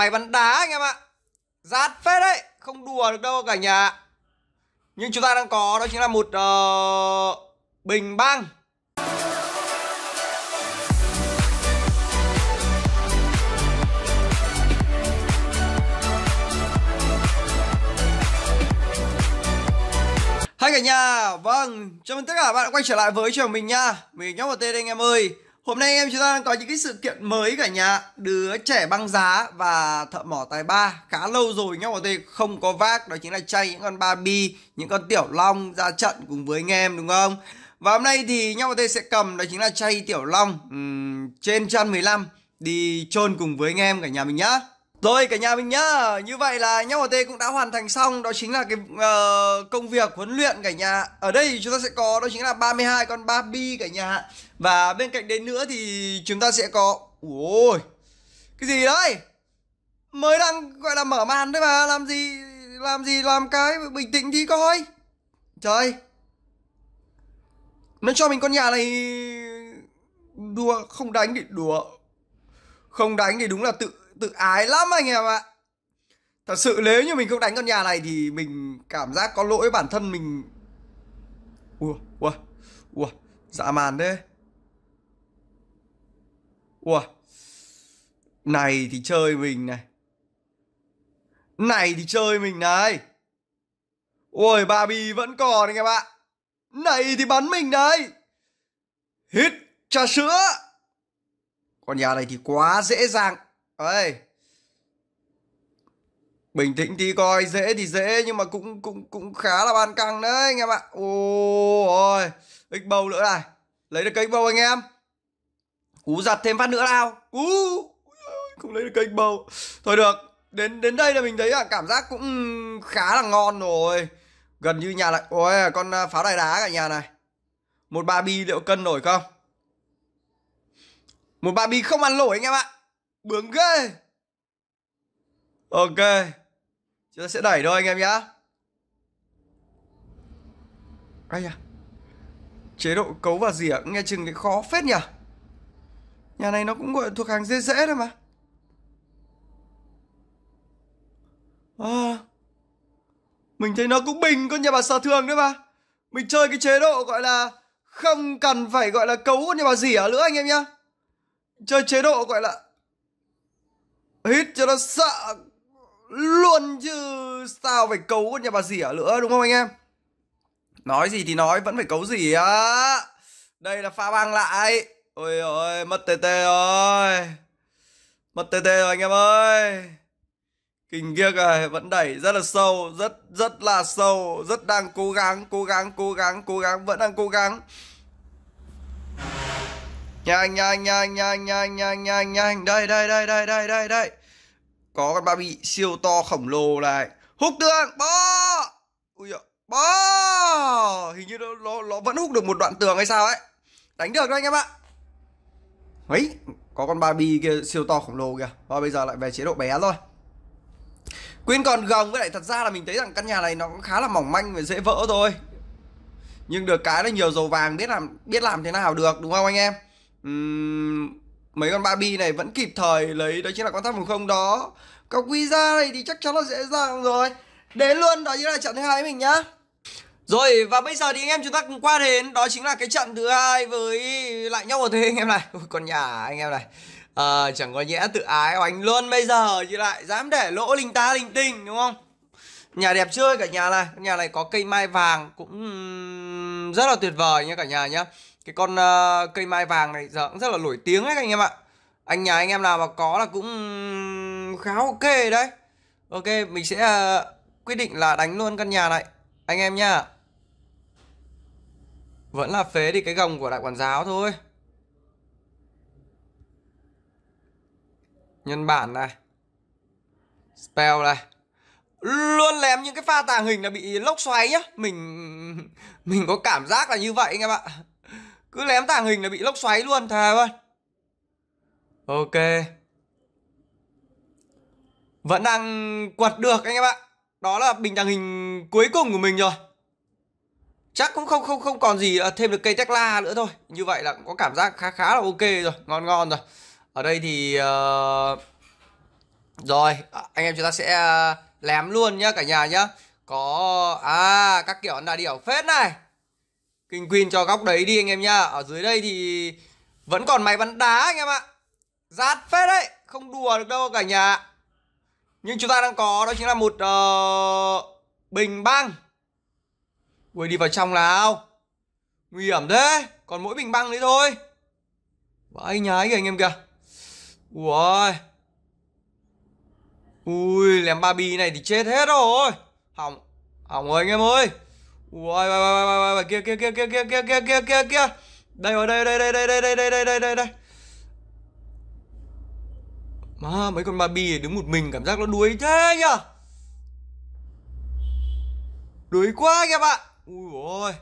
máy bắn đá anh em ạ Rát phết đấy Không đùa được đâu cả nhà Nhưng chúng ta đang có đó chính là một uh, Bình băng Hai cả nhà, vâng, chào mừng tất cả các bạn đã quay trở lại với trường mình nha Mình nhóc vào tên anh em ơi Hôm nay em chúng ta đang có những cái sự kiện mới cả nhà Đứa trẻ băng giá và thợ mỏ tài ba Khá lâu rồi nhá mọi người không có vác Đó chính là chay những con Barbie, những con tiểu long ra trận cùng với anh em đúng không Và hôm nay thì nhau người sẽ cầm đó chính là chay tiểu long um, Trên chân 15 Đi chôn cùng với anh em cả nhà mình nhá rồi cả nhà mình nhá, như vậy là nhau T cũng đã hoàn thành xong đó chính là cái uh, công việc huấn luyện cả nhà. Ở đây chúng ta sẽ có đó chính là 32 con Barbie cả nhà. Và bên cạnh đấy nữa thì chúng ta sẽ có Ôi. Cái gì đấy? Mới đang gọi là mở màn thôi mà, làm gì làm gì làm cái bình tĩnh đi coi. Trời. Nó cho mình con nhà này đùa không đánh thì đùa. Không đánh thì đúng là tự tự ái lắm anh em ạ Thật sự nếu như mình không đánh con nhà này thì mình cảm giác có lỗi bản thân mình ua ua ua dạ màn thế ua này thì chơi mình này Này thì chơi mình này Ôi, ba bi vẫn còn anh em ạ Này thì bắn mình đấy Hít trà sữa Con nhà này thì quá dễ dàng ơi bình tĩnh tí coi dễ thì dễ nhưng mà cũng cũng cũng khá là ban căng đấy anh em ạ ôi ích bầu nữa này lấy được kênh bầu anh em cú giặt thêm phát nữa nào cú không lấy được kênh bầu thôi được đến đến đây là mình thấy là cảm giác cũng khá là ngon rồi gần như nhà lại ôi con à, pháo đài đá cả nhà này một ba bi liệu cân nổi không một ba bi không ăn nổi anh em ạ Bướng ghê Ok Chúng ta sẽ đẩy thôi anh em nhá Ây à Chế độ cấu và dỉa nghe chừng thì khó phết nhỉ Nhà này nó cũng gọi thuộc hàng dễ dễ thôi mà à, Mình thấy nó cũng bình con nhà bà sở thường đấy mà Mình chơi cái chế độ gọi là Không cần phải gọi là cấu con nhà bà dỉa nữa anh em nhá Chơi chế độ gọi là hít cho nó sợ luôn chứ sao phải cấu con nhà bà ở nữa đúng không anh em nói gì thì nói vẫn phải cấu gì á đây là pha băng lại ôi ôi mất tê tê rồi mất tê tê rồi anh em ơi kinh kia rồi vẫn đẩy rất là sâu rất rất là sâu rất đang cố gắng cố gắng cố gắng cố gắng vẫn đang cố gắng nhanh nhanh nhanh nhanh nhanh nhanh nhanh nhanh đây đây đây đây đây đây đây có con ba Barbie siêu to khổng lồ này hút tường bò ui ạ bò hình như nó, nó nó vẫn hút được một đoạn tường hay sao ấy đánh được đấy anh em ạ ấy có con ba Barbie kia siêu to khổng lồ kìa và bây giờ lại về chế độ bé rồi Quyên còn gồng với lại thật ra là mình thấy rằng căn nhà này nó cũng khá là mỏng manh và dễ vỡ thôi nhưng được cái là nhiều dầu vàng biết làm biết làm thế nào được đúng không anh em mấy con Barbie này vẫn kịp thời lấy đó chính là con tháp phòng không đó còn quy ra này thì chắc chắn là dễ dàng rồi đến luôn đó chính là trận thứ hai mình nhá rồi và bây giờ thì anh em chúng ta cùng qua đến đó chính là cái trận thứ hai với lại nhau ở thế anh em này Ôi, con nhà anh em này à, chẳng có nhẽ tự ái oánh luôn bây giờ chứ lại dám để lỗ linh ta linh tinh đúng không nhà đẹp chưa cả nhà này nhà này có cây mai vàng cũng rất là tuyệt vời nha cả nhà nhá cái con uh, cây mai vàng này giờ cũng rất là nổi tiếng đấy anh em ạ anh nhà anh em nào mà có là cũng khá ok đấy ok mình sẽ uh, quyết định là đánh luôn căn nhà này anh em nhá vẫn là phế đi cái gồng của đại quản giáo thôi nhân bản này spell này luôn lém những cái pha tàng hình là bị lốc xoáy nhá mình mình có cảm giác là như vậy anh em ạ cứ lém tàng hình là bị lốc xoáy luôn thề luôn Ok Vẫn đang quật được anh em ạ Đó là bình tàng hình cuối cùng của mình rồi Chắc cũng không không không còn gì ờ, thêm được cây la nữa thôi Như vậy là cũng có cảm giác khá khá là ok rồi Ngon ngon rồi Ở đây thì uh... Rồi à, anh em chúng ta sẽ ờ, lém luôn nhá cả nhà nhá Có À các kiểu là điểu phết này King Queen cho góc đấy đi anh em nhá Ở dưới đây thì vẫn còn máy bắn đá anh em ạ giạt phết đấy Không đùa được đâu cả nhà Nhưng chúng ta đang có đó chính là một uh, bình băng Ui đi vào trong nào Nguy hiểm thế Còn mỗi bình băng đấy thôi Vãi nhái kìa anh em kìa Ui Ui lém ba bi này thì chết hết rồi Hỏng Hỏng rồi anh em ơi Uầy, uầy, uầy, uầy, uầy, uầy, kia, kia, kia, kia, kia, kia, kia, kia, kia, kia. Đây ở đây, đây, đây, đây, đây, đây, đây, đây, đây, đây, đây. Mà, mấy con Barbie đứng một mình cảm giác nó đuối thế nhở. Đuối quá các bạn. Ui ôi.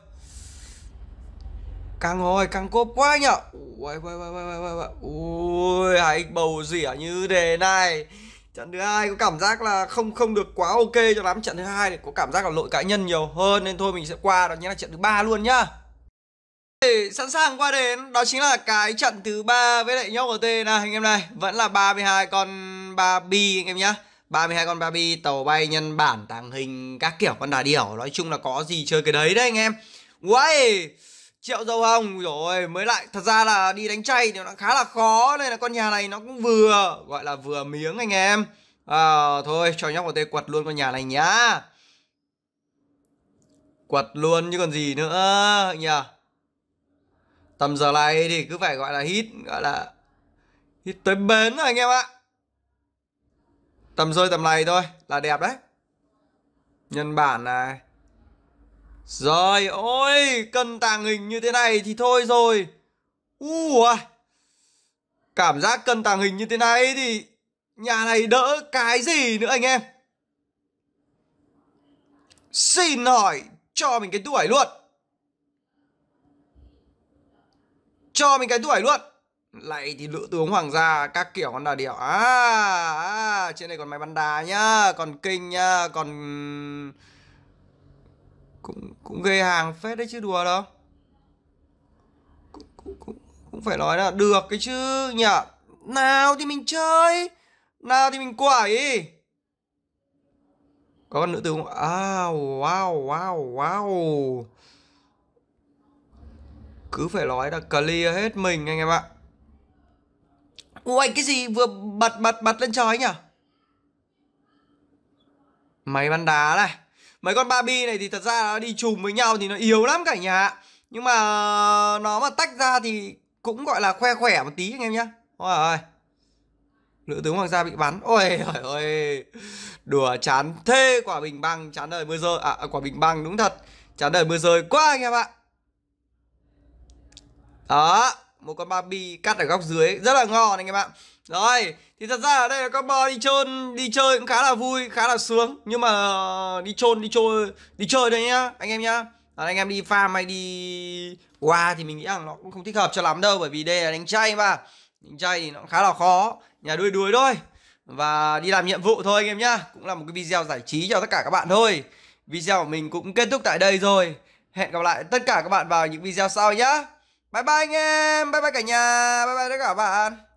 Căng rồi, căng cốp quá nhở. ui ui ui ui ui ui Ui, hãy bầu rỉa như thế này trận thứ hai có cảm giác là không không được quá ok cho lắm trận thứ hai thì có cảm giác là lỗi cá nhân nhiều hơn nên thôi mình sẽ qua đó nhé là trận thứ ba luôn nhá để sẵn sàng qua đến đó chính là cái trận thứ ba với lại nhóc gt này anh em này vẫn là 32 con ba barbie anh em nhá 32 con ba Barbie, tàu bay, nhân bản, tàng hình, các kiểu con đà điểu Nói chung là có gì chơi cái đấy đấy anh em Uầy wow triệu dâu hồng rồi mới lại thật ra là đi đánh chay thì nó khá là khó nên là con nhà này nó cũng vừa gọi là vừa miếng anh em à, thôi cho nhóc vào tê quật luôn con nhà này nhá quật luôn chứ còn gì nữa nhờ tầm giờ này thì cứ phải gọi là hít gọi là hít tới bến rồi anh em ạ tầm rơi tầm này thôi là đẹp đấy nhân bản này rồi ôi Cần tàng hình như thế này thì thôi rồi Ua Cảm giác cần tàng hình như thế này thì Nhà này đỡ cái gì nữa anh em Xin hỏi Cho mình cái tuổi luôn Cho mình cái tuổi luôn lại thì lựa tướng hoàng gia các kiểu là điều à, à trên này còn máy bắn đá nhá còn kinh nhá còn cũng cũng ghê hàng phết đấy chứ đùa đâu cũng, cũng, cũng, phải nói là được cái chứ nhỉ nào thì mình chơi nào thì mình quẩy có con nữ tướng không à wow wow wow cứ phải nói là clear hết mình anh em ạ uầy cái gì vừa bật bật bật lên trời nhỉ máy bắn đá này mấy con Barbie này thì thật ra nó đi chùm với nhau thì nó yếu lắm cả nhà nhưng mà nó mà tách ra thì cũng gọi là khoe khỏe một tí anh em nhá ôi ơi nữ tướng hoàng gia bị bắn ôi ôi ơi đùa chán thê quả bình băng chán đời mưa rơi à, à quả bình băng đúng thật chán đời mưa rơi quá anh em ạ đó một con Barbie cắt ở góc dưới rất là ngon anh em ạ rồi thì thật ra ở đây là con bò đi chơi đi chơi cũng khá là vui khá là sướng nhưng mà ờ, đi chôn đi chơi đi chơi đấy nhá anh em nhá à, anh em đi farm hay đi qua wow, thì mình nghĩ rằng nó cũng không thích hợp cho lắm đâu bởi vì đây là đánh chay mà đánh chay thì nó khá là khó nhà đuôi đuôi thôi và đi làm nhiệm vụ thôi anh em nhá cũng là một cái video giải trí cho tất cả các bạn thôi video của mình cũng kết thúc tại đây rồi hẹn gặp lại tất cả các bạn vào những video sau nhá Bye bye anh em, bye bye cả nhà, bye bye tất cả các bạn.